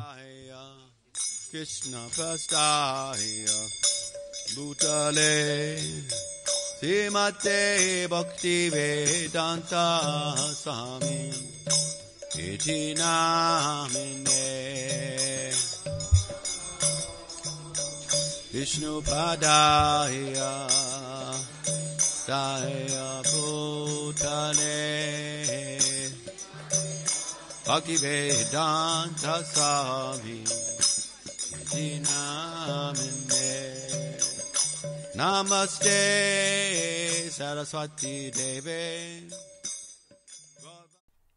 Pastaya, Krishna Pastaya, Bhutale, Simate Bhakti Vedanta Sami, Iti Namine, Vishnu Padaya, Daya Bhutale, Sami Namaste Saraswati Deve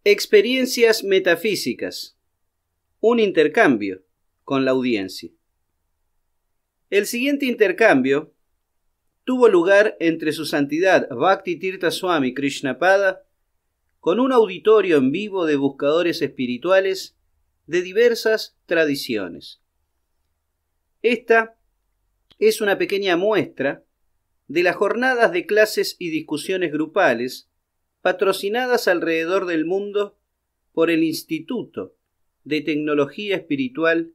Experiencias metafísicas. Un intercambio con la audiencia. El siguiente intercambio tuvo lugar entre su santidad Bhakti Tirtha Swami Krishnapada con un auditorio en vivo de buscadores espirituales de diversas tradiciones. Esta es una pequeña muestra de las jornadas de clases y discusiones grupales patrocinadas alrededor del mundo por el Instituto de Tecnología Espiritual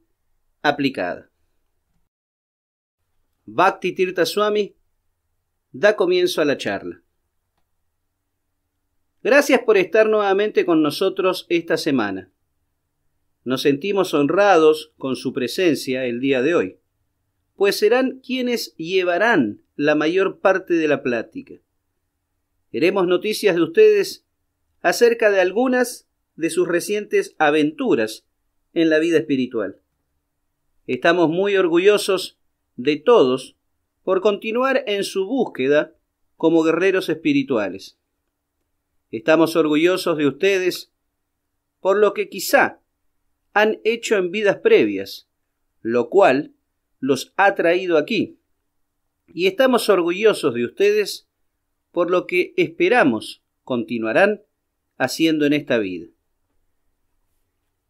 Aplicada. Bhakti Tirtha da comienzo a la charla. Gracias por estar nuevamente con nosotros esta semana. Nos sentimos honrados con su presencia el día de hoy, pues serán quienes llevarán la mayor parte de la plática. Queremos noticias de ustedes acerca de algunas de sus recientes aventuras en la vida espiritual. Estamos muy orgullosos de todos por continuar en su búsqueda como guerreros espirituales. Estamos orgullosos de ustedes por lo que quizá han hecho en vidas previas, lo cual los ha traído aquí. Y estamos orgullosos de ustedes por lo que esperamos continuarán haciendo en esta vida.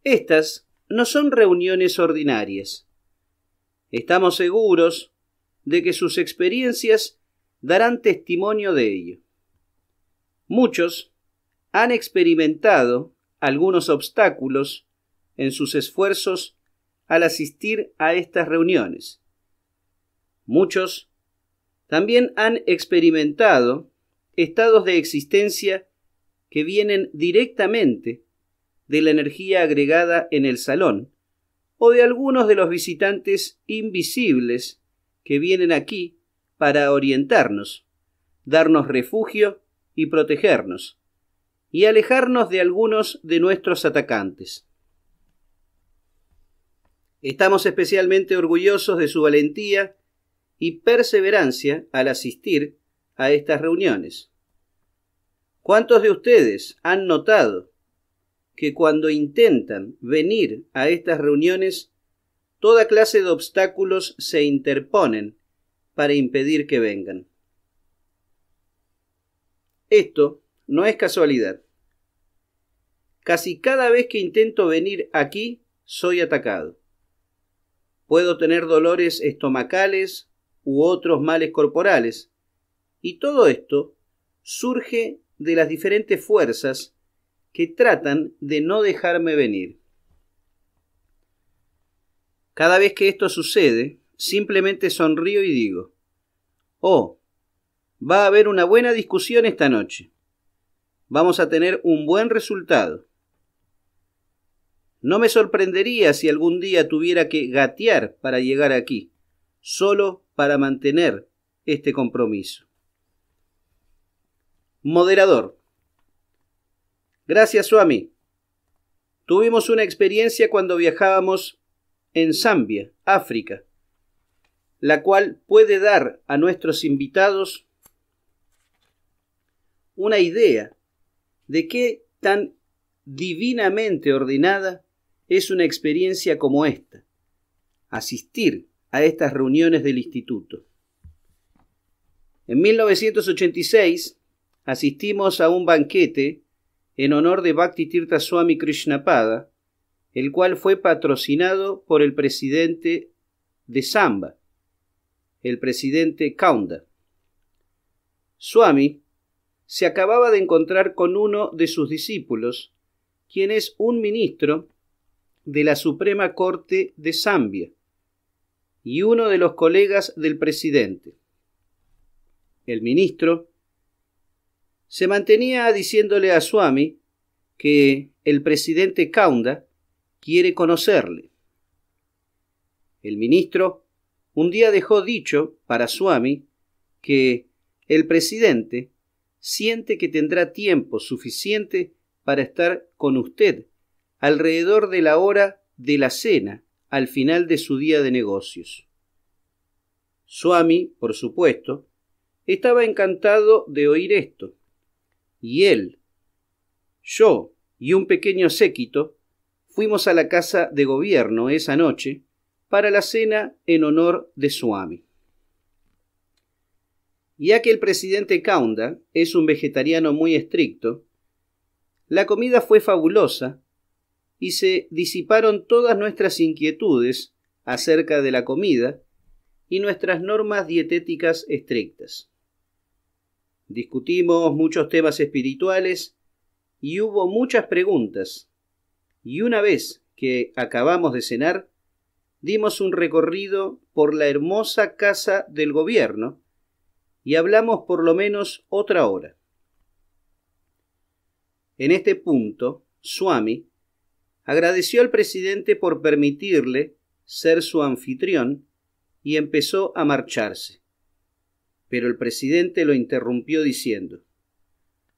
Estas no son reuniones ordinarias. Estamos seguros de que sus experiencias darán testimonio de ello. Muchos han experimentado algunos obstáculos en sus esfuerzos al asistir a estas reuniones. Muchos también han experimentado estados de existencia que vienen directamente de la energía agregada en el salón o de algunos de los visitantes invisibles que vienen aquí para orientarnos, darnos refugio y protegernos y alejarnos de algunos de nuestros atacantes. Estamos especialmente orgullosos de su valentía y perseverancia al asistir a estas reuniones. ¿Cuántos de ustedes han notado que cuando intentan venir a estas reuniones, toda clase de obstáculos se interponen para impedir que vengan? Esto no es casualidad. Casi cada vez que intento venir aquí, soy atacado. Puedo tener dolores estomacales u otros males corporales, y todo esto surge de las diferentes fuerzas que tratan de no dejarme venir. Cada vez que esto sucede, simplemente sonrío y digo, oh, va a haber una buena discusión esta noche vamos a tener un buen resultado. No me sorprendería si algún día tuviera que gatear para llegar aquí, solo para mantener este compromiso. Moderador. Gracias, Swami. Tuvimos una experiencia cuando viajábamos en Zambia, África, la cual puede dar a nuestros invitados una idea de qué tan divinamente ordenada es una experiencia como esta, asistir a estas reuniones del instituto. En 1986 asistimos a un banquete en honor de Bhakti Tirtha Swami Krishnapada, el cual fue patrocinado por el presidente de Samba, el presidente Kaunda. Swami se acababa de encontrar con uno de sus discípulos, quien es un ministro de la Suprema Corte de Zambia y uno de los colegas del presidente. El ministro se mantenía diciéndole a Swami que el presidente Kaunda quiere conocerle. El ministro un día dejó dicho para Swami que el presidente siente que tendrá tiempo suficiente para estar con usted alrededor de la hora de la cena al final de su día de negocios. Suami, por supuesto, estaba encantado de oír esto. Y él, yo y un pequeño séquito fuimos a la casa de gobierno esa noche para la cena en honor de Suami ya que el presidente Kaunda es un vegetariano muy estricto, la comida fue fabulosa y se disiparon todas nuestras inquietudes acerca de la comida y nuestras normas dietéticas estrictas. Discutimos muchos temas espirituales y hubo muchas preguntas. Y una vez que acabamos de cenar, dimos un recorrido por la hermosa casa del gobierno y hablamos por lo menos otra hora. En este punto, Swami agradeció al presidente por permitirle ser su anfitrión y empezó a marcharse. Pero el presidente lo interrumpió diciendo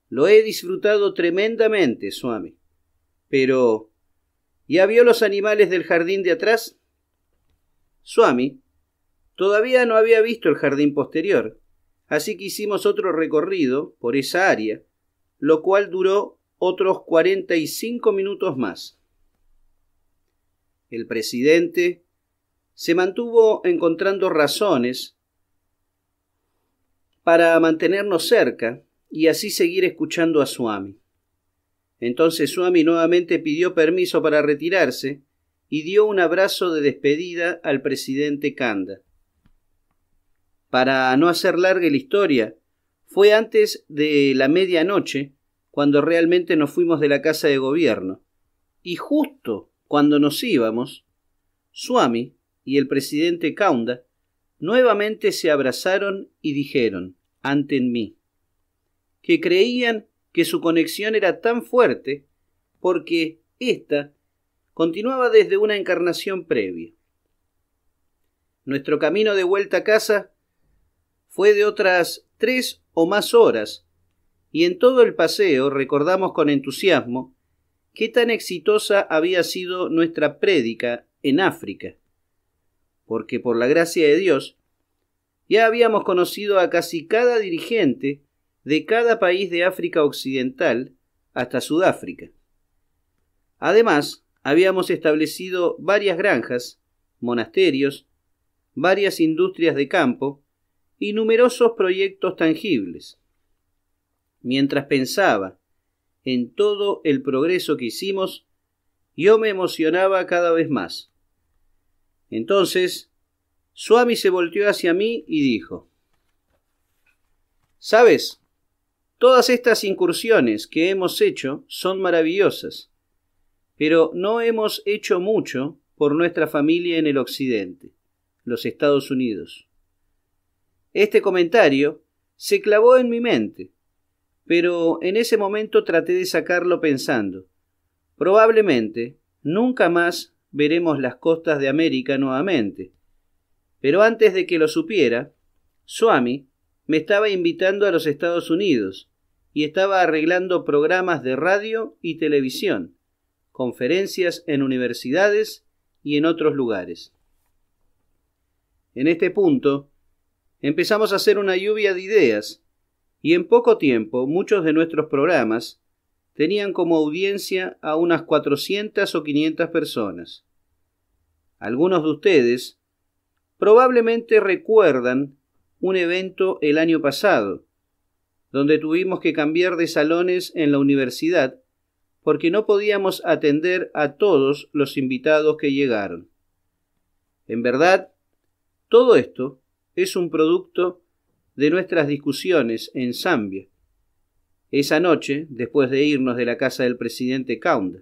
Lo he disfrutado tremendamente, Swami. Pero. ¿Ya vio los animales del jardín de atrás? Swami todavía no había visto el jardín posterior, así que hicimos otro recorrido por esa área, lo cual duró otros 45 minutos más. El presidente se mantuvo encontrando razones para mantenernos cerca y así seguir escuchando a Suami. Entonces Suami nuevamente pidió permiso para retirarse y dio un abrazo de despedida al presidente Kanda. Para no hacer larga la historia, fue antes de la medianoche cuando realmente nos fuimos de la casa de gobierno. Y justo cuando nos íbamos, Swami y el presidente Kaunda nuevamente se abrazaron y dijeron, ante mí, que creían que su conexión era tan fuerte porque ésta continuaba desde una encarnación previa. Nuestro camino de vuelta a casa fue de otras tres o más horas, y en todo el paseo recordamos con entusiasmo qué tan exitosa había sido nuestra prédica en África, porque por la gracia de Dios ya habíamos conocido a casi cada dirigente de cada país de África Occidental hasta Sudáfrica. Además, habíamos establecido varias granjas, monasterios, varias industrias de campo y numerosos proyectos tangibles. Mientras pensaba en todo el progreso que hicimos, yo me emocionaba cada vez más. Entonces, Suami se volteó hacia mí y dijo, ¿Sabes? Todas estas incursiones que hemos hecho son maravillosas, pero no hemos hecho mucho por nuestra familia en el Occidente, los Estados Unidos. Este comentario se clavó en mi mente, pero en ese momento traté de sacarlo pensando. Probablemente nunca más veremos las costas de América nuevamente. Pero antes de que lo supiera, Swami me estaba invitando a los Estados Unidos y estaba arreglando programas de radio y televisión, conferencias en universidades y en otros lugares. En este punto, empezamos a hacer una lluvia de ideas y en poco tiempo muchos de nuestros programas tenían como audiencia a unas 400 o 500 personas. Algunos de ustedes probablemente recuerdan un evento el año pasado, donde tuvimos que cambiar de salones en la universidad porque no podíamos atender a todos los invitados que llegaron. En verdad, todo esto es un producto de nuestras discusiones en Zambia. Esa noche, después de irnos de la casa del presidente Kaunda.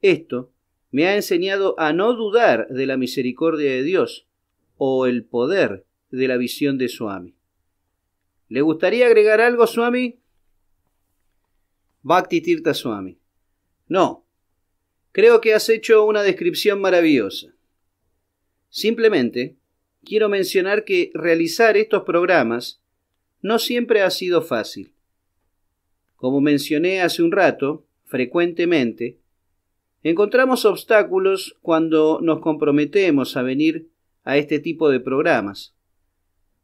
Esto me ha enseñado a no dudar de la misericordia de Dios o el poder de la visión de Swami. ¿Le gustaría agregar algo, Suami? Bhakti Tirta Swami. No. Creo que has hecho una descripción maravillosa. Simplemente quiero mencionar que realizar estos programas no siempre ha sido fácil. Como mencioné hace un rato, frecuentemente, encontramos obstáculos cuando nos comprometemos a venir a este tipo de programas.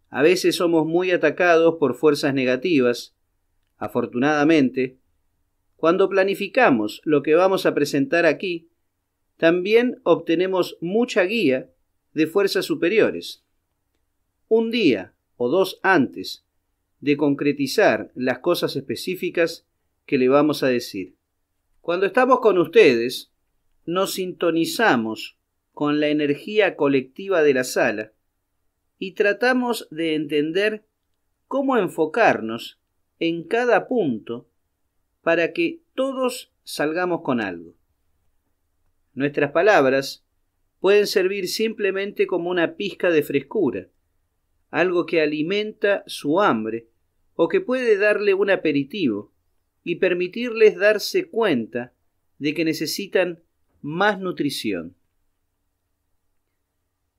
A veces somos muy atacados por fuerzas negativas, afortunadamente, cuando planificamos lo que vamos a presentar aquí, también obtenemos mucha guía de fuerzas superiores. Un día o dos antes de concretizar las cosas específicas que le vamos a decir. Cuando estamos con ustedes, nos sintonizamos con la energía colectiva de la sala y tratamos de entender cómo enfocarnos en cada punto para que todos salgamos con algo. Nuestras palabras pueden servir simplemente como una pizca de frescura, algo que alimenta su hambre o que puede darle un aperitivo y permitirles darse cuenta de que necesitan más nutrición.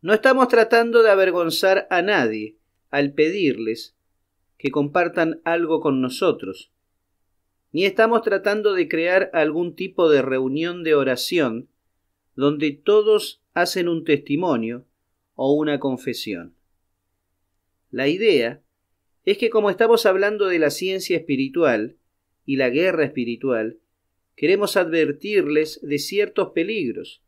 No estamos tratando de avergonzar a nadie al pedirles que compartan algo con nosotros, ni estamos tratando de crear algún tipo de reunión de oración donde todos hacen un testimonio o una confesión. La idea es que como estamos hablando de la ciencia espiritual y la guerra espiritual, queremos advertirles de ciertos peligros,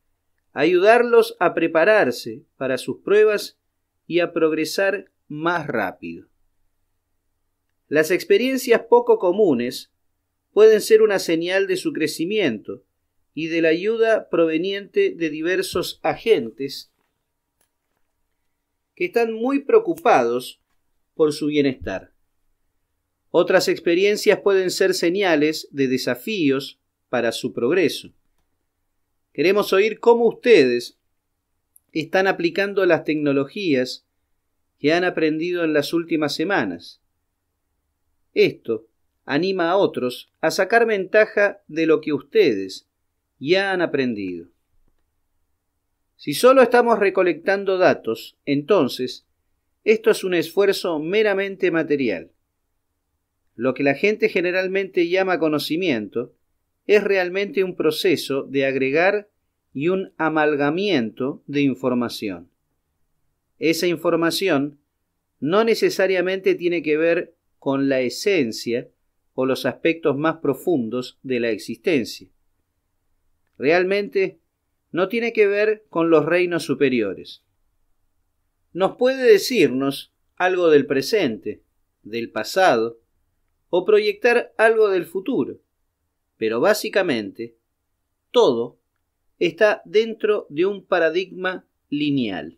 ayudarlos a prepararse para sus pruebas y a progresar más rápido. Las experiencias poco comunes pueden ser una señal de su crecimiento y de la ayuda proveniente de diversos agentes que están muy preocupados por su bienestar. Otras experiencias pueden ser señales de desafíos para su progreso. Queremos oír cómo ustedes están aplicando las tecnologías que han aprendido en las últimas semanas. Esto anima a otros a sacar ventaja de lo que ustedes ya han aprendido. Si solo estamos recolectando datos, entonces, esto es un esfuerzo meramente material. Lo que la gente generalmente llama conocimiento es realmente un proceso de agregar y un amalgamiento de información. Esa información no necesariamente tiene que ver con la esencia o los aspectos más profundos de la existencia realmente no tiene que ver con los reinos superiores. Nos puede decirnos algo del presente, del pasado, o proyectar algo del futuro, pero básicamente todo está dentro de un paradigma lineal.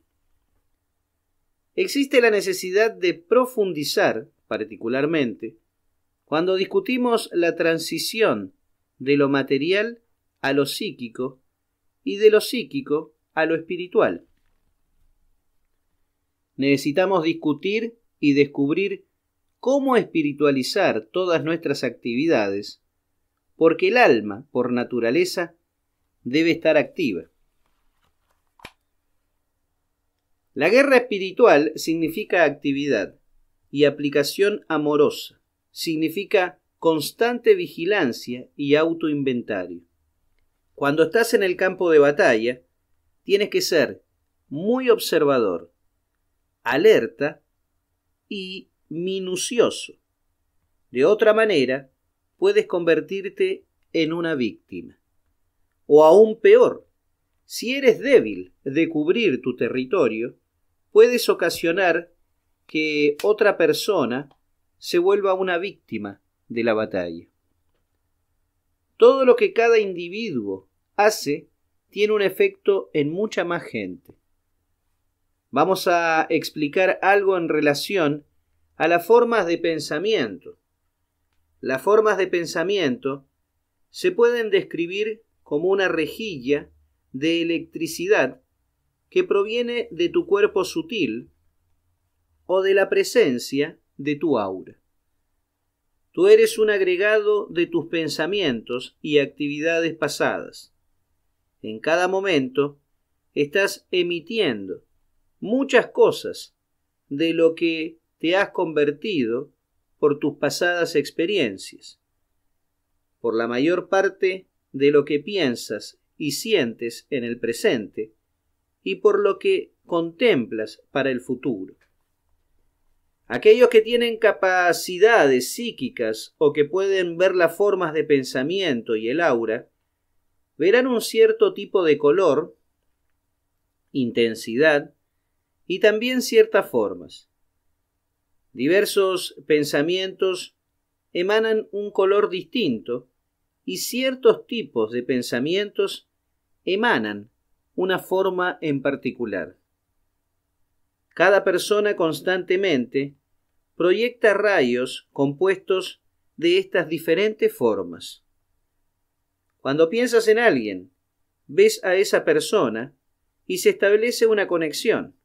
Existe la necesidad de profundizar, particularmente, cuando discutimos la transición de lo material a lo psíquico y de lo psíquico a lo espiritual. Necesitamos discutir y descubrir cómo espiritualizar todas nuestras actividades, porque el alma, por naturaleza, debe estar activa. La guerra espiritual significa actividad y aplicación amorosa, significa constante vigilancia y autoinventario. Cuando estás en el campo de batalla, tienes que ser muy observador, alerta y minucioso. De otra manera, puedes convertirte en una víctima. O aún peor, si eres débil de cubrir tu territorio, puedes ocasionar que otra persona se vuelva una víctima de la batalla. Todo lo que cada individuo hace tiene un efecto en mucha más gente. Vamos a explicar algo en relación a las formas de pensamiento. Las formas de pensamiento se pueden describir como una rejilla de electricidad que proviene de tu cuerpo sutil o de la presencia de tu aura. Tú eres un agregado de tus pensamientos y actividades pasadas. En cada momento estás emitiendo muchas cosas de lo que te has convertido por tus pasadas experiencias. Por la mayor parte de lo que piensas y sientes en el presente y por lo que contemplas para el futuro. Aquellos que tienen capacidades psíquicas o que pueden ver las formas de pensamiento y el aura, verán un cierto tipo de color, intensidad y también ciertas formas. Diversos pensamientos emanan un color distinto y ciertos tipos de pensamientos emanan una forma en particular. Cada persona constantemente proyecta rayos compuestos de estas diferentes formas. Cuando piensas en alguien, ves a esa persona y se establece una conexión.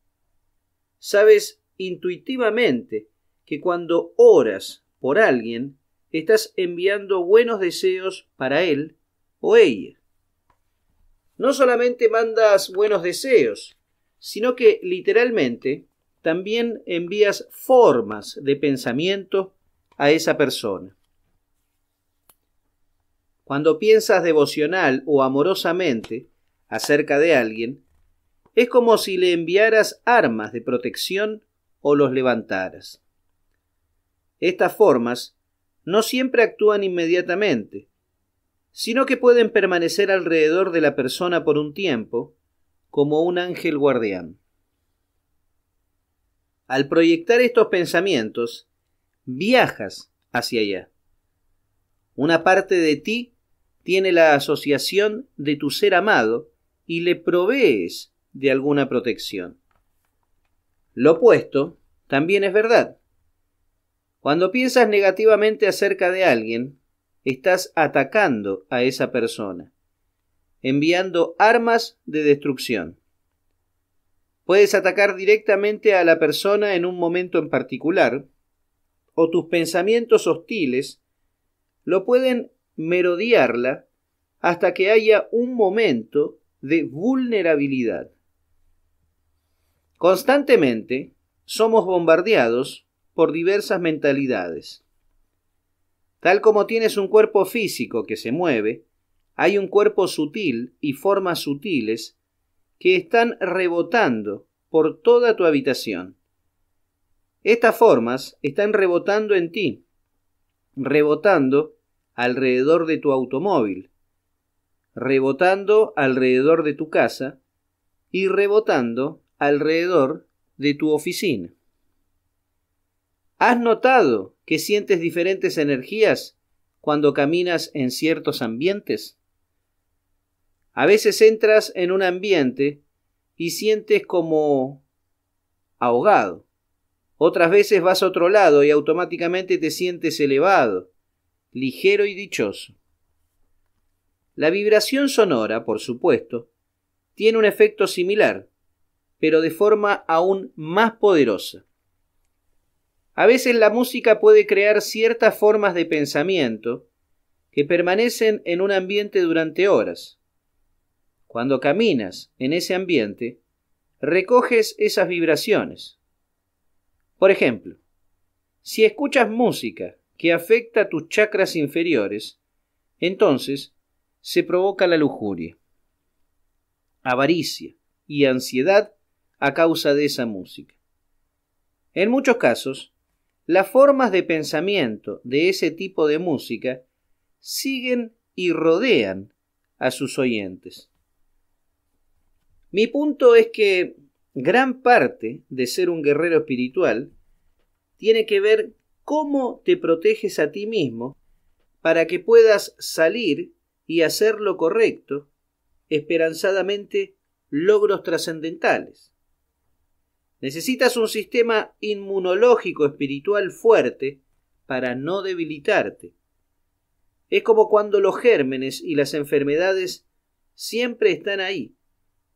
Sabes intuitivamente que cuando oras por alguien, estás enviando buenos deseos para él o ella. No solamente mandas buenos deseos, sino que literalmente también envías formas de pensamiento a esa persona. Cuando piensas devocional o amorosamente acerca de alguien, es como si le enviaras armas de protección o los levantaras. Estas formas no siempre actúan inmediatamente, sino que pueden permanecer alrededor de la persona por un tiempo como un ángel guardián. Al proyectar estos pensamientos, viajas hacia allá. Una parte de ti tiene la asociación de tu ser amado y le provees de alguna protección. Lo opuesto también es verdad. Cuando piensas negativamente acerca de alguien, estás atacando a esa persona enviando armas de destrucción. Puedes atacar directamente a la persona en un momento en particular, o tus pensamientos hostiles lo pueden merodearla hasta que haya un momento de vulnerabilidad. Constantemente somos bombardeados por diversas mentalidades. Tal como tienes un cuerpo físico que se mueve, hay un cuerpo sutil y formas sutiles que están rebotando por toda tu habitación. Estas formas están rebotando en ti, rebotando alrededor de tu automóvil, rebotando alrededor de tu casa y rebotando alrededor de tu oficina. ¿Has notado que sientes diferentes energías cuando caminas en ciertos ambientes? A veces entras en un ambiente y sientes como ahogado. Otras veces vas a otro lado y automáticamente te sientes elevado, ligero y dichoso. La vibración sonora, por supuesto, tiene un efecto similar, pero de forma aún más poderosa. A veces la música puede crear ciertas formas de pensamiento que permanecen en un ambiente durante horas. Cuando caminas en ese ambiente, recoges esas vibraciones. Por ejemplo, si escuchas música que afecta tus chakras inferiores, entonces se provoca la lujuria, avaricia y ansiedad a causa de esa música. En muchos casos, las formas de pensamiento de ese tipo de música siguen y rodean a sus oyentes. Mi punto es que gran parte de ser un guerrero espiritual tiene que ver cómo te proteges a ti mismo para que puedas salir y hacer lo correcto, esperanzadamente logros trascendentales. Necesitas un sistema inmunológico espiritual fuerte para no debilitarte. Es como cuando los gérmenes y las enfermedades siempre están ahí,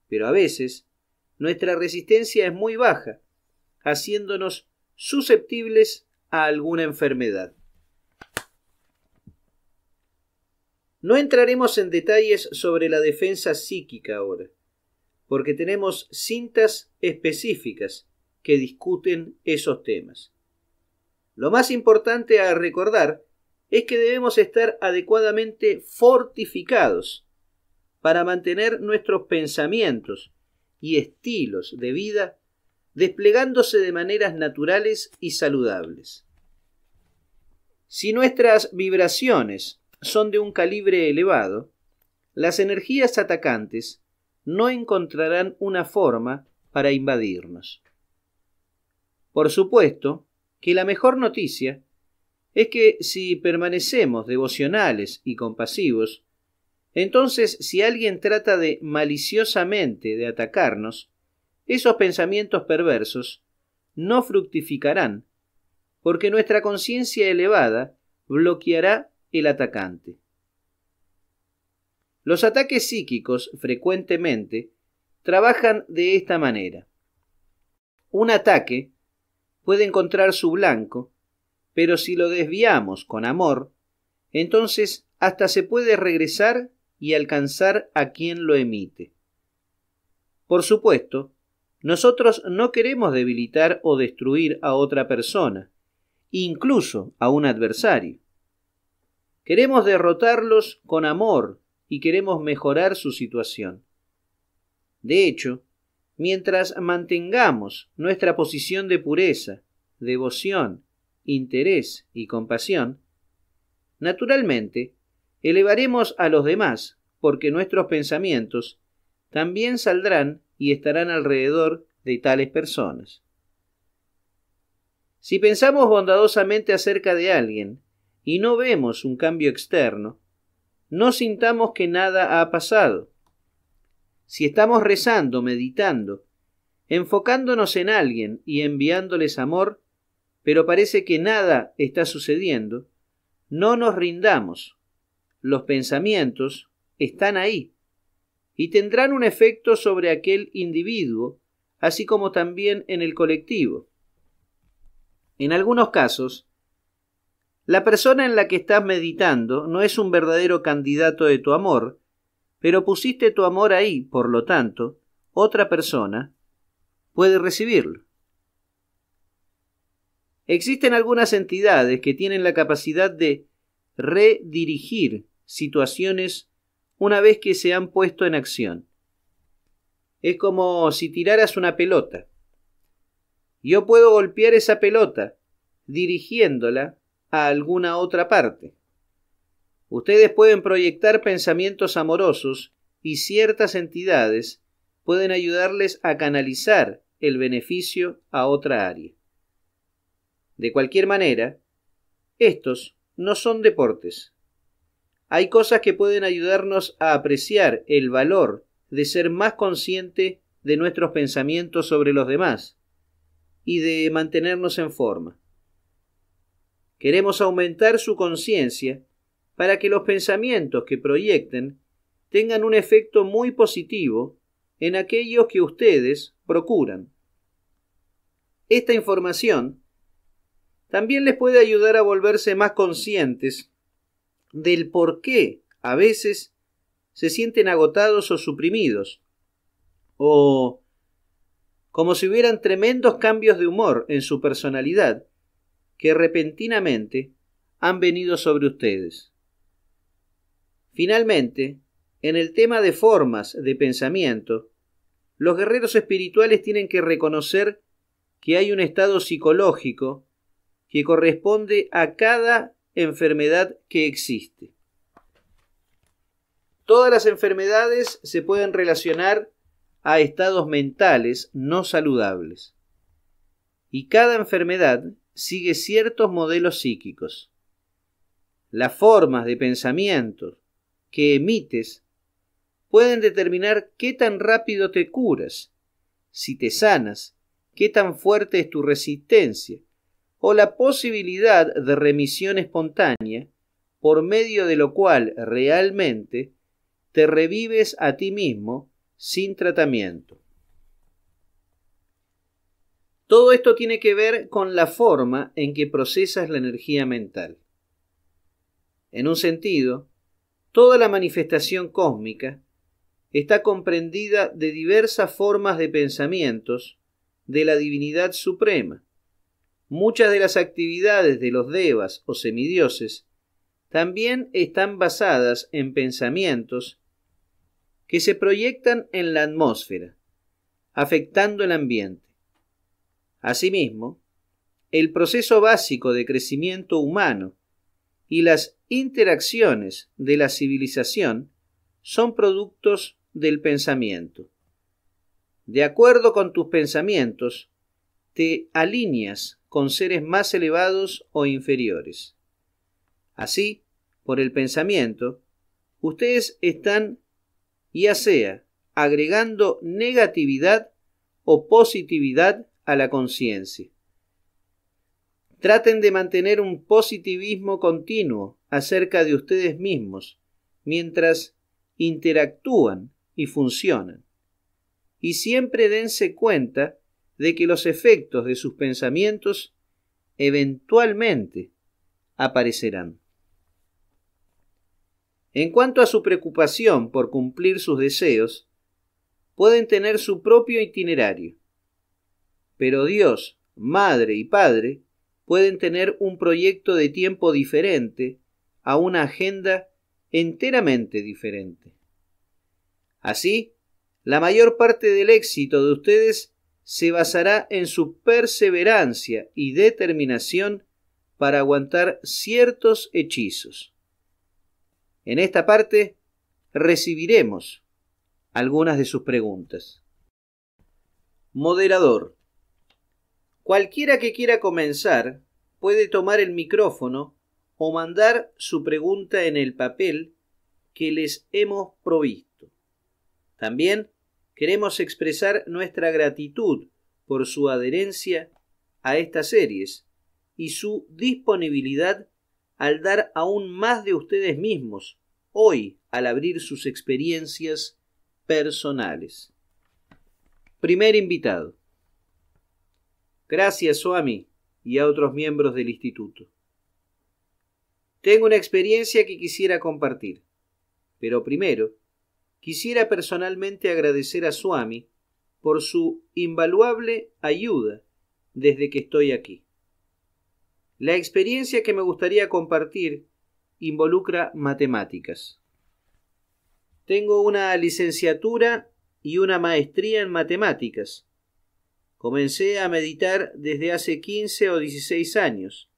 pero a veces nuestra resistencia es muy baja, haciéndonos susceptibles a alguna enfermedad. No entraremos en detalles sobre la defensa psíquica ahora, porque tenemos cintas específicas que discuten esos temas. Lo más importante a recordar es que debemos estar adecuadamente fortificados para mantener nuestros pensamientos y estilos de vida desplegándose de maneras naturales y saludables. Si nuestras vibraciones son de un calibre elevado, las energías atacantes no encontrarán una forma para invadirnos. Por supuesto que la mejor noticia es que si permanecemos devocionales y compasivos, entonces, si alguien trata de maliciosamente de atacarnos, esos pensamientos perversos no fructificarán, porque nuestra conciencia elevada bloqueará el atacante. Los ataques psíquicos frecuentemente trabajan de esta manera. Un ataque puede encontrar su blanco, pero si lo desviamos con amor, entonces hasta se puede regresar y alcanzar a quien lo emite. Por supuesto, nosotros no queremos debilitar o destruir a otra persona, incluso a un adversario. Queremos derrotarlos con amor y queremos mejorar su situación. De hecho, mientras mantengamos nuestra posición de pureza, devoción, interés y compasión, naturalmente elevaremos a los demás, porque nuestros pensamientos también saldrán y estarán alrededor de tales personas. Si pensamos bondadosamente acerca de alguien y no vemos un cambio externo, no sintamos que nada ha pasado. Si estamos rezando, meditando, enfocándonos en alguien y enviándoles amor, pero parece que nada está sucediendo, no nos rindamos, los pensamientos están ahí y tendrán un efecto sobre aquel individuo, así como también en el colectivo. En algunos casos, la persona en la que estás meditando no es un verdadero candidato de tu amor, pero pusiste tu amor ahí, por lo tanto, otra persona puede recibirlo. Existen algunas entidades que tienen la capacidad de redirigir situaciones una vez que se han puesto en acción. Es como si tiraras una pelota. Yo puedo golpear esa pelota dirigiéndola a alguna otra parte. Ustedes pueden proyectar pensamientos amorosos y ciertas entidades pueden ayudarles a canalizar el beneficio a otra área. De cualquier manera, estos no son deportes. Hay cosas que pueden ayudarnos a apreciar el valor de ser más consciente de nuestros pensamientos sobre los demás y de mantenernos en forma. Queremos aumentar su conciencia para que los pensamientos que proyecten tengan un efecto muy positivo en aquellos que ustedes procuran. Esta información también les puede ayudar a volverse más conscientes del por qué a veces se sienten agotados o suprimidos, o como si hubieran tremendos cambios de humor en su personalidad que repentinamente han venido sobre ustedes. Finalmente, en el tema de formas de pensamiento, los guerreros espirituales tienen que reconocer que hay un estado psicológico que corresponde a cada enfermedad que existe. Todas las enfermedades se pueden relacionar a estados mentales no saludables. Y cada enfermedad sigue ciertos modelos psíquicos. Las formas de pensamiento que emites pueden determinar qué tan rápido te curas, si te sanas, qué tan fuerte es tu resistencia, o la posibilidad de remisión espontánea, por medio de lo cual realmente te revives a ti mismo sin tratamiento. Todo esto tiene que ver con la forma en que procesas la energía mental. En un sentido, toda la manifestación cósmica está comprendida de diversas formas de pensamientos de la divinidad suprema, Muchas de las actividades de los devas o semidioses también están basadas en pensamientos que se proyectan en la atmósfera, afectando el ambiente. Asimismo, el proceso básico de crecimiento humano y las interacciones de la civilización son productos del pensamiento. De acuerdo con tus pensamientos, te alineas con seres más elevados o inferiores. Así, por el pensamiento, ustedes están, ya sea, agregando negatividad o positividad a la conciencia. Traten de mantener un positivismo continuo acerca de ustedes mismos mientras interactúan y funcionan. Y siempre dense cuenta de que los efectos de sus pensamientos eventualmente aparecerán. En cuanto a su preocupación por cumplir sus deseos, pueden tener su propio itinerario, pero Dios, Madre y Padre pueden tener un proyecto de tiempo diferente a una agenda enteramente diferente. Así, la mayor parte del éxito de ustedes se basará en su perseverancia y determinación para aguantar ciertos hechizos. En esta parte recibiremos algunas de sus preguntas. Moderador. Cualquiera que quiera comenzar puede tomar el micrófono o mandar su pregunta en el papel que les hemos provisto. También Queremos expresar nuestra gratitud por su adherencia a estas series y su disponibilidad al dar aún más de ustedes mismos hoy al abrir sus experiencias personales. Primer invitado. Gracias, Swami, y a otros miembros del instituto. Tengo una experiencia que quisiera compartir, pero primero quisiera personalmente agradecer a Swami por su invaluable ayuda desde que estoy aquí. La experiencia que me gustaría compartir involucra matemáticas. Tengo una licenciatura y una maestría en matemáticas. Comencé a meditar desde hace 15 o 16 años.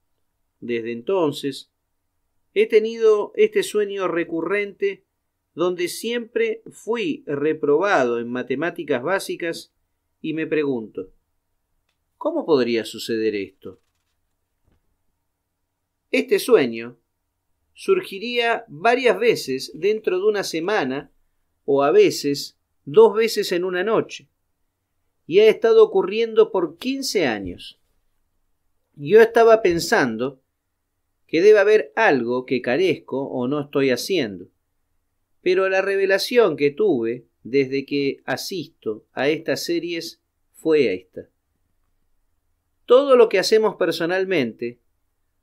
Desde entonces, he tenido este sueño recurrente donde siempre fui reprobado en matemáticas básicas y me pregunto, ¿cómo podría suceder esto? Este sueño surgiría varias veces dentro de una semana o a veces dos veces en una noche y ha estado ocurriendo por 15 años. Yo estaba pensando que debe haber algo que carezco o no estoy haciendo pero la revelación que tuve desde que asisto a estas series fue esta. Todo lo que hacemos personalmente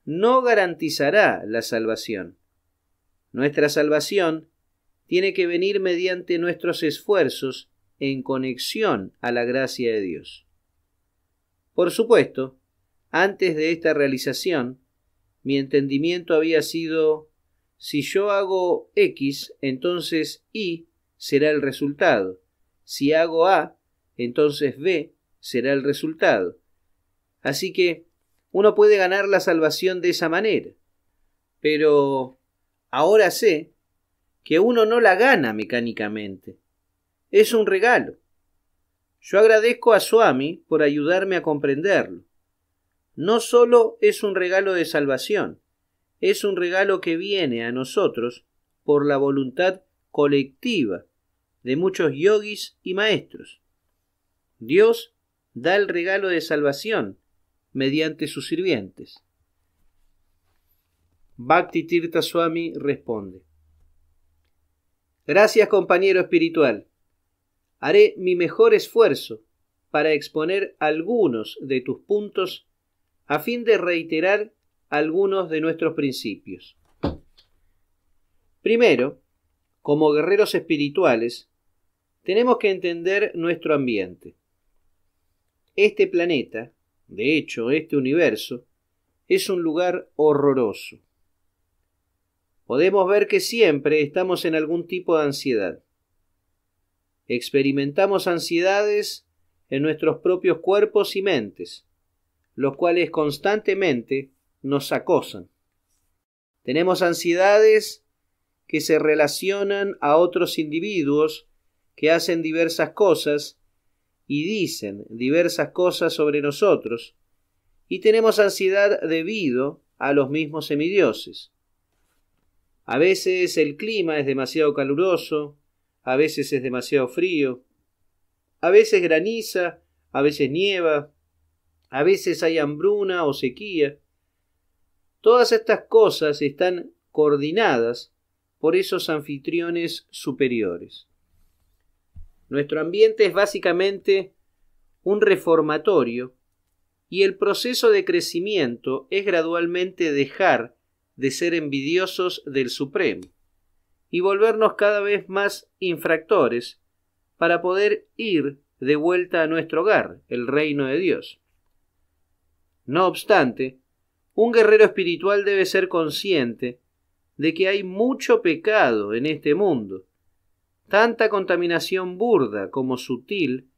no garantizará la salvación. Nuestra salvación tiene que venir mediante nuestros esfuerzos en conexión a la gracia de Dios. Por supuesto, antes de esta realización, mi entendimiento había sido si yo hago X, entonces Y será el resultado. Si hago A, entonces B será el resultado. Así que uno puede ganar la salvación de esa manera. Pero ahora sé que uno no la gana mecánicamente. Es un regalo. Yo agradezco a Swami por ayudarme a comprenderlo. No solo es un regalo de salvación, es un regalo que viene a nosotros por la voluntad colectiva de muchos yogis y maestros. Dios da el regalo de salvación mediante sus sirvientes. Bhakti Tirtha Swami responde: Gracias, compañero espiritual. Haré mi mejor esfuerzo para exponer algunos de tus puntos a fin de reiterar algunos de nuestros principios. Primero, como guerreros espirituales, tenemos que entender nuestro ambiente. Este planeta, de hecho este universo, es un lugar horroroso. Podemos ver que siempre estamos en algún tipo de ansiedad. Experimentamos ansiedades en nuestros propios cuerpos y mentes, los cuales constantemente nos acosan. Tenemos ansiedades que se relacionan a otros individuos que hacen diversas cosas y dicen diversas cosas sobre nosotros, y tenemos ansiedad debido a los mismos semidioses. A veces el clima es demasiado caluroso, a veces es demasiado frío, a veces graniza, a veces nieva, a veces hay hambruna o sequía, Todas estas cosas están coordinadas por esos anfitriones superiores. Nuestro ambiente es básicamente un reformatorio y el proceso de crecimiento es gradualmente dejar de ser envidiosos del Supremo y volvernos cada vez más infractores para poder ir de vuelta a nuestro hogar, el reino de Dios. No obstante, un guerrero espiritual debe ser consciente de que hay mucho pecado en este mundo, tanta contaminación burda como sutil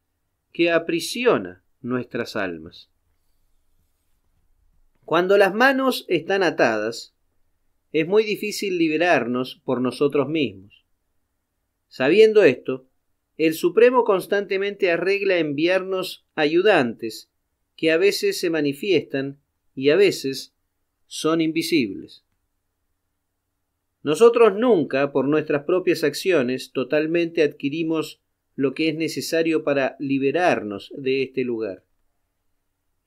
que aprisiona nuestras almas. Cuando las manos están atadas, es muy difícil liberarnos por nosotros mismos. Sabiendo esto, el Supremo constantemente arregla enviarnos ayudantes que a veces se manifiestan y a veces son invisibles. Nosotros nunca, por nuestras propias acciones, totalmente adquirimos lo que es necesario para liberarnos de este lugar.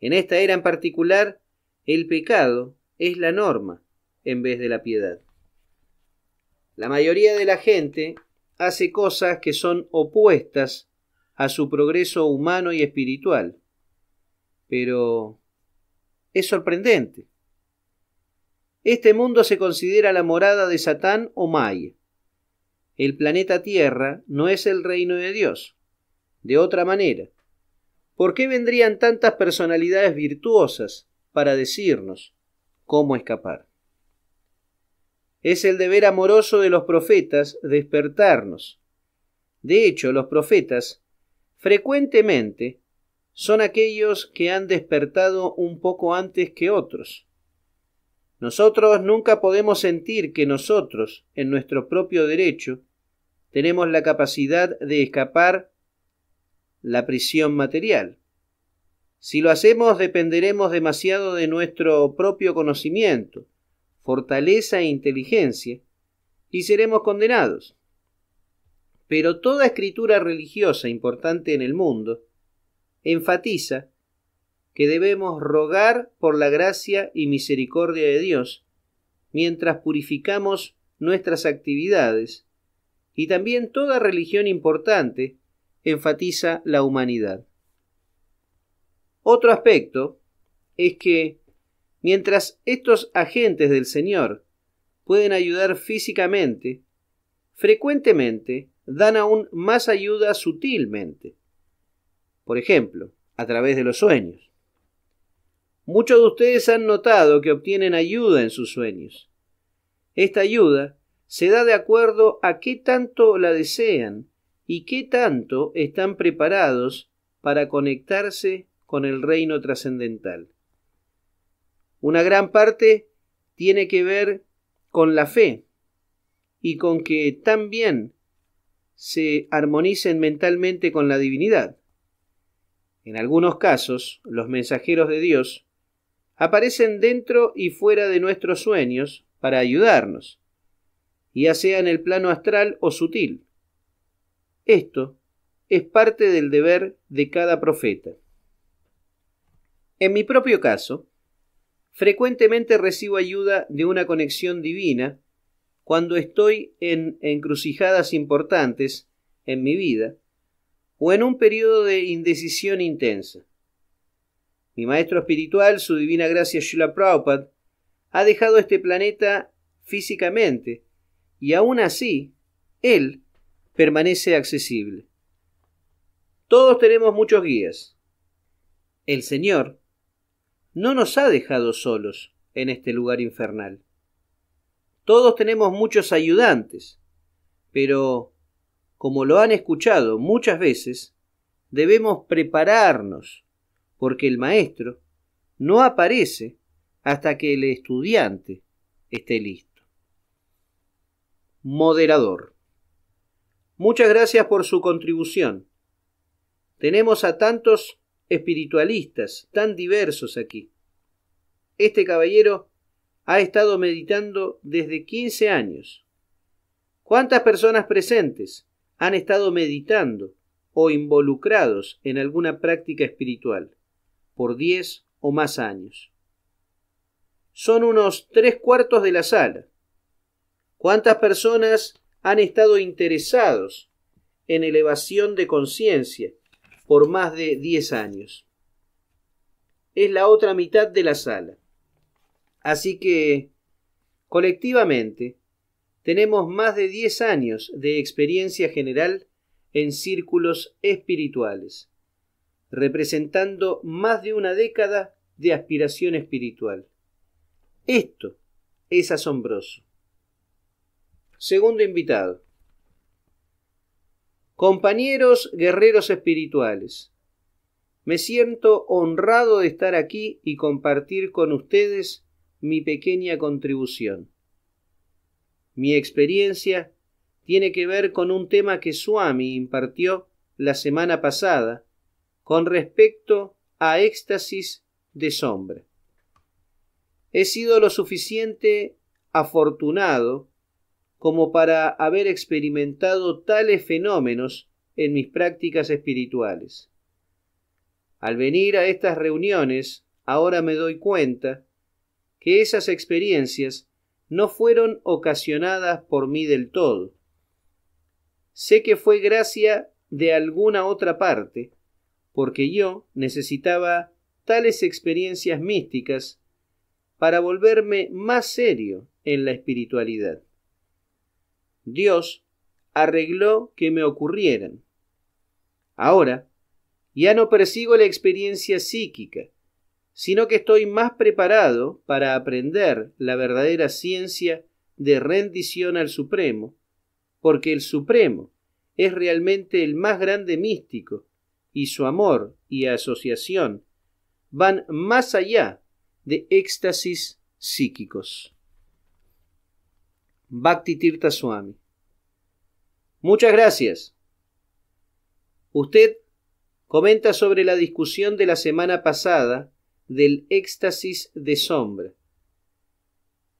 En esta era en particular, el pecado es la norma en vez de la piedad. La mayoría de la gente hace cosas que son opuestas a su progreso humano y espiritual. Pero, es sorprendente. Este mundo se considera la morada de Satán o Maya. El planeta Tierra no es el reino de Dios. De otra manera, ¿por qué vendrían tantas personalidades virtuosas para decirnos cómo escapar? Es el deber amoroso de los profetas despertarnos. De hecho, los profetas frecuentemente son aquellos que han despertado un poco antes que otros. Nosotros nunca podemos sentir que nosotros, en nuestro propio derecho, tenemos la capacidad de escapar la prisión material. Si lo hacemos dependeremos demasiado de nuestro propio conocimiento, fortaleza e inteligencia, y seremos condenados. Pero toda escritura religiosa importante en el mundo enfatiza que debemos rogar por la gracia y misericordia de Dios mientras purificamos nuestras actividades. Y también toda religión importante enfatiza la humanidad. Otro aspecto es que mientras estos agentes del Señor pueden ayudar físicamente, frecuentemente dan aún más ayuda sutilmente por ejemplo, a través de los sueños. Muchos de ustedes han notado que obtienen ayuda en sus sueños. Esta ayuda se da de acuerdo a qué tanto la desean y qué tanto están preparados para conectarse con el reino trascendental. Una gran parte tiene que ver con la fe y con que también se armonicen mentalmente con la divinidad. En algunos casos, los mensajeros de Dios aparecen dentro y fuera de nuestros sueños para ayudarnos, ya sea en el plano astral o sutil. Esto es parte del deber de cada profeta. En mi propio caso, frecuentemente recibo ayuda de una conexión divina cuando estoy en encrucijadas importantes en mi vida o en un periodo de indecisión intensa. Mi maestro espiritual, su divina gracia Srila Prabhupada, ha dejado este planeta físicamente y aún así él permanece accesible. Todos tenemos muchos guías. El Señor no nos ha dejado solos en este lugar infernal. Todos tenemos muchos ayudantes, pero como lo han escuchado muchas veces, debemos prepararnos, porque el maestro no aparece hasta que el estudiante esté listo. Moderador. Muchas gracias por su contribución. Tenemos a tantos espiritualistas tan diversos aquí. Este caballero ha estado meditando desde 15 años. ¿Cuántas personas presentes? han estado meditando o involucrados en alguna práctica espiritual por 10 o más años. Son unos tres cuartos de la sala. ¿Cuántas personas han estado interesados en elevación de conciencia por más de 10 años? Es la otra mitad de la sala. Así que, colectivamente, tenemos más de 10 años de experiencia general en círculos espirituales, representando más de una década de aspiración espiritual. Esto es asombroso. Segundo invitado. Compañeros guerreros espirituales, me siento honrado de estar aquí y compartir con ustedes mi pequeña contribución. Mi experiencia tiene que ver con un tema que Swami impartió la semana pasada con respecto a éxtasis de sombra. He sido lo suficiente afortunado como para haber experimentado tales fenómenos en mis prácticas espirituales. Al venir a estas reuniones, ahora me doy cuenta que esas experiencias no fueron ocasionadas por mí del todo. Sé que fue gracia de alguna otra parte, porque yo necesitaba tales experiencias místicas para volverme más serio en la espiritualidad. Dios arregló que me ocurrieran. Ahora, ya no persigo la experiencia psíquica, sino que estoy más preparado para aprender la verdadera ciencia de rendición al Supremo, porque el Supremo es realmente el más grande místico, y su amor y asociación van más allá de éxtasis psíquicos. Bhakti Tirtha Muchas gracias. Usted comenta sobre la discusión de la semana pasada del éxtasis de sombra.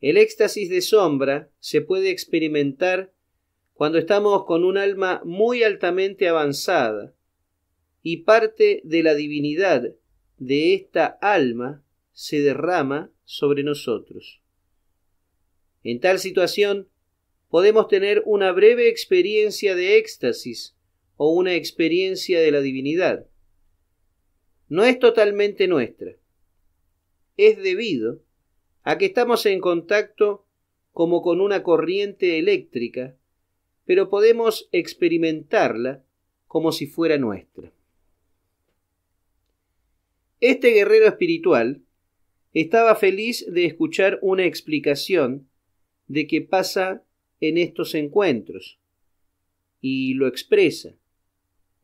El éxtasis de sombra se puede experimentar cuando estamos con un alma muy altamente avanzada y parte de la divinidad de esta alma se derrama sobre nosotros. En tal situación podemos tener una breve experiencia de éxtasis o una experiencia de la divinidad. No es totalmente nuestra, es debido a que estamos en contacto como con una corriente eléctrica, pero podemos experimentarla como si fuera nuestra. Este guerrero espiritual estaba feliz de escuchar una explicación de qué pasa en estos encuentros y lo expresa,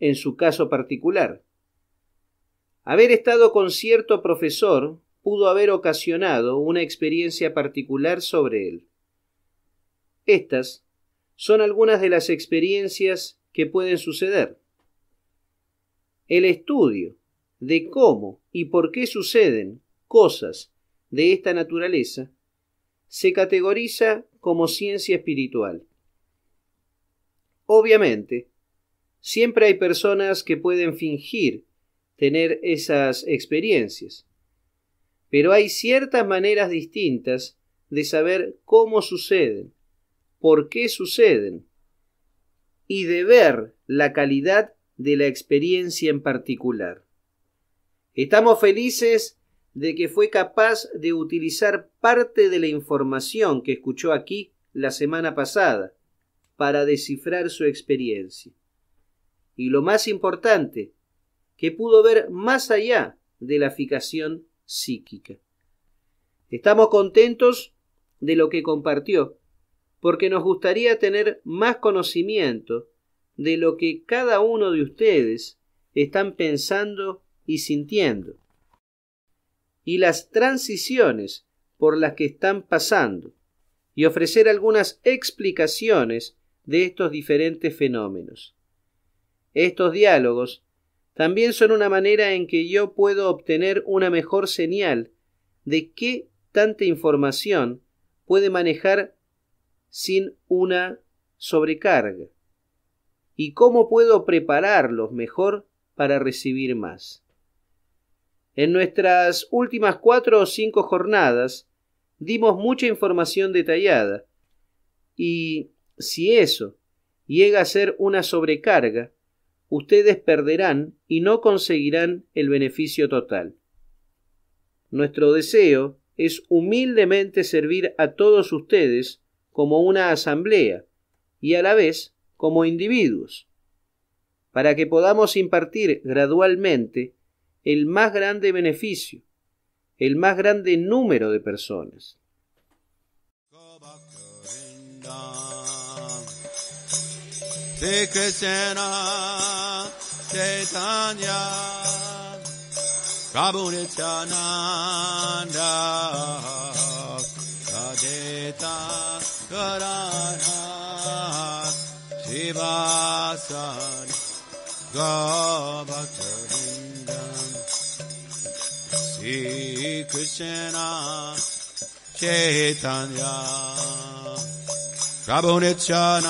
en su caso particular. Haber estado con cierto profesor pudo haber ocasionado una experiencia particular sobre él. Estas son algunas de las experiencias que pueden suceder. El estudio de cómo y por qué suceden cosas de esta naturaleza se categoriza como ciencia espiritual. Obviamente, siempre hay personas que pueden fingir tener esas experiencias, pero hay ciertas maneras distintas de saber cómo suceden, por qué suceden y de ver la calidad de la experiencia en particular. Estamos felices de que fue capaz de utilizar parte de la información que escuchó aquí la semana pasada para descifrar su experiencia. Y lo más importante, que pudo ver más allá de la fijación psíquica. Estamos contentos de lo que compartió, porque nos gustaría tener más conocimiento de lo que cada uno de ustedes están pensando y sintiendo, y las transiciones por las que están pasando, y ofrecer algunas explicaciones de estos diferentes fenómenos. Estos diálogos también son una manera en que yo puedo obtener una mejor señal de qué tanta información puede manejar sin una sobrecarga y cómo puedo prepararlos mejor para recibir más. En nuestras últimas cuatro o cinco jornadas dimos mucha información detallada y si eso llega a ser una sobrecarga, ustedes perderán y no conseguirán el beneficio total. Nuestro deseo es humildemente servir a todos ustedes como una asamblea y a la vez como individuos, para que podamos impartir gradualmente el más grande beneficio, el más grande número de personas. Hare Krishna, Chaitanya, Prabhu Nityananda, Adeta Karana, Shivasan, Gavakta Hindam, Krishna, Chaitanya, Prabhu Nityananda,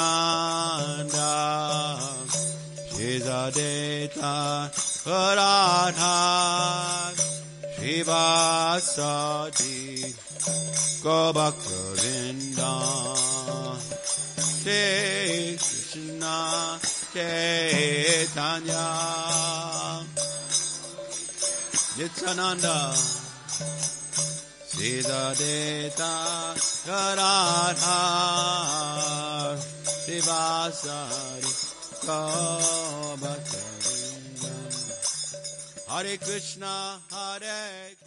Shizadeta Radha, Shivasati, Gobakovinda, Shri Krishna Chaitanya, Jitsananda, देता करा शिवासर हरे कृष्ण हरे